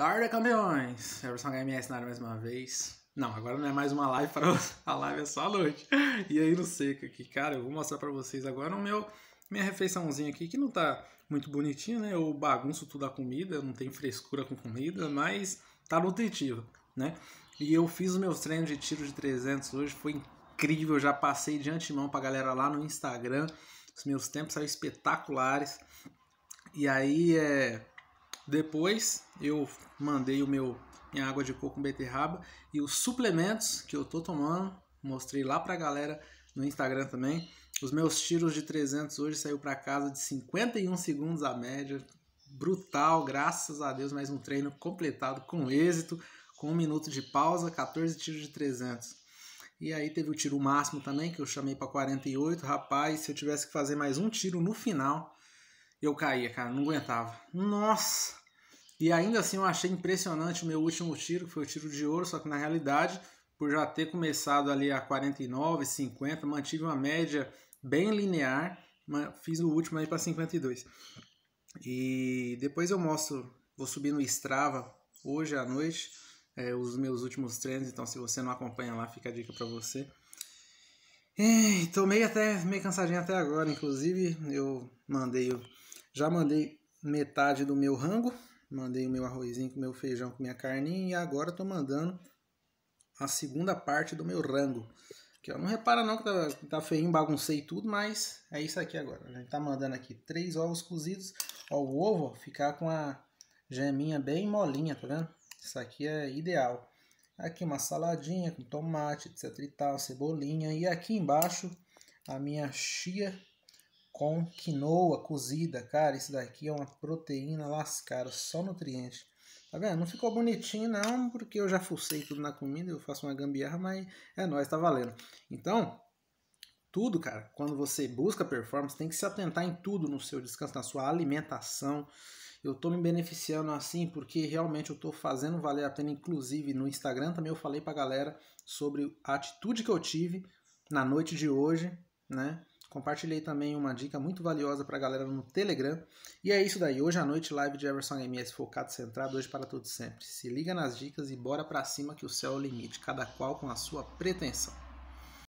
tarde, campeões! Everson HMS na área mais uma vez. Não, agora não é mais uma live para a live é só à noite. E aí no seca aqui, cara, eu vou mostrar para vocês agora o meu minha refeiçãozinha aqui que não tá muito bonitinha, né? Eu bagunço tudo a comida, não tem frescura com comida, mas tá nutritiva, né? E eu fiz os meus treinos de tiro de 300 hoje, foi incrível, já passei de antemão pra galera lá no Instagram. Os meus tempos são espetaculares. E aí é depois eu mandei o meu minha água de coco com beterraba e os suplementos que eu tô tomando, mostrei lá pra galera no Instagram também. Os meus tiros de 300 hoje saiu para casa de 51 segundos a média. Brutal, graças a Deus, mais um treino completado com êxito, com um minuto de pausa, 14 tiros de 300. E aí teve o tiro máximo também, que eu chamei para 48. Rapaz, se eu tivesse que fazer mais um tiro no final, eu caía, cara, não aguentava. Nossa, e ainda assim eu achei impressionante o meu último tiro, que foi o tiro de ouro, só que na realidade, por já ter começado ali a 49, 50, mantive uma média bem linear, mas fiz o último aí para 52. E depois eu mostro, vou subir no Strava hoje à noite, é, os meus últimos treinos, então se você não acompanha lá, fica a dica para você. E, é, tô meio até meio cansadinho até agora, inclusive eu mandei, eu já mandei metade do meu rango, Mandei o meu arrozinho com meu feijão com minha carninha e agora estou mandando a segunda parte do meu rango. Que eu não repara não que tá, tá feinho, baguncei tudo, mas é isso aqui agora. A gente tá mandando aqui três ovos cozidos. Ó, o ovo ó, ficar com a geminha bem molinha, tá vendo? Isso aqui é ideal. Aqui uma saladinha com tomate, etc e tal, cebolinha. E aqui embaixo a minha chia com quinoa cozida. Cara, isso daqui é uma proteína lascada, só nutriente. Tá vendo? Não ficou bonitinho não, porque eu já fucei tudo na comida, eu faço uma gambiarra, mas é nóis, tá valendo. Então, tudo, cara, quando você busca performance, tem que se atentar em tudo no seu descanso, na sua alimentação. Eu tô me beneficiando assim porque realmente eu tô fazendo valer a pena, inclusive no Instagram também eu falei pra galera sobre a atitude que eu tive na noite de hoje, né? Compartilhei também uma dica muito valiosa para a galera no Telegram. E é isso daí. Hoje à noite, live de Everson MS focado, centrado, hoje para todos sempre. Se liga nas dicas e bora para cima que o céu é o limite, cada qual com a sua pretensão.